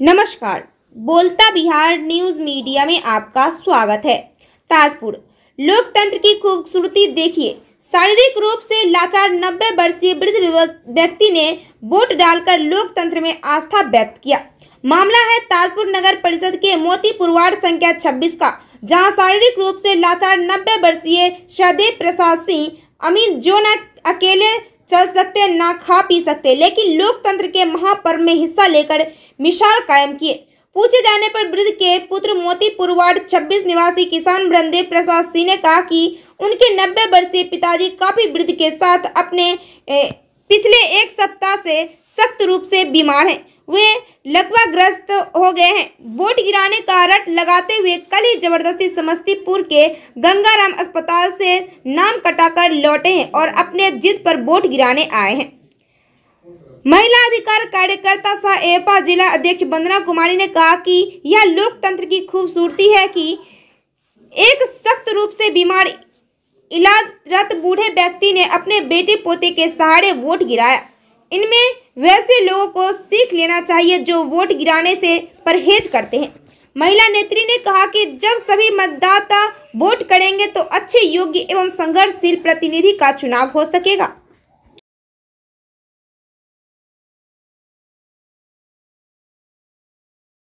नमस्कार बोलता Bihar news media में आपका स्वागत है ताजपुर लोकतंत्र की खूबसूरती देखिए शारीरिक रूप से लाचार 90 वर्षीय वृद्ध व्यक्ति ने वोट डालकर लोकतंत्र में आस्था व्यक्त किया मामला है ताजपुर नगर परिषद के मोतीपुर वार्ड संख्या 26 का जहां शारीरिक रूप से लाचार 90 वर्षीय सदेव प्रसाद सिंह अमीन जो न अकेले चल सकते ना खा पी सकते लेकिन लोकतंत्र के महापर्व में हिस्सा लेकर मिसाल कायम किए पूछे जाने पर वृद्ध के पुत्र मोती पुरवाड़ छब्बीस निवासी किसान ब्रह्मदेव प्रसाद सिंह ने कहा कि उनके नब्बे वर्षीय पिताजी काफ़ी वृद्ध के साथ अपने पिछले एक सप्ताह से सख्त रूप से बीमार हैं वे ग्रस्त हो गए हैं वोट गिराने का रट लगाते हुए कल ही जबरदस्ती समस्तीपुर के गंगाराम अस्पताल से नाम कटाकर लौटे हैं और अपने जिद पर वोट गिराने आए हैं महिला अधिकार कार्यकर्ता सह एपा जिला अध्यक्ष वंदना कुमारी ने कहा कि यह लोकतंत्र की खूबसूरती है कि एक सख्त रूप से बीमार इलाजरत बूढ़े व्यक्ति ने अपने बेटे पोते के सहारे वोट गिराया इनमें वैसे लोगों को सीख लेना चाहिए जो वोट गिराने से परहेज करते हैं महिला नेत्री ने कहा कि जब सभी मतदाता वोट करेंगे तो अच्छे योग्य एवं संघर्षशील प्रतिनिधि का चुनाव हो सकेगा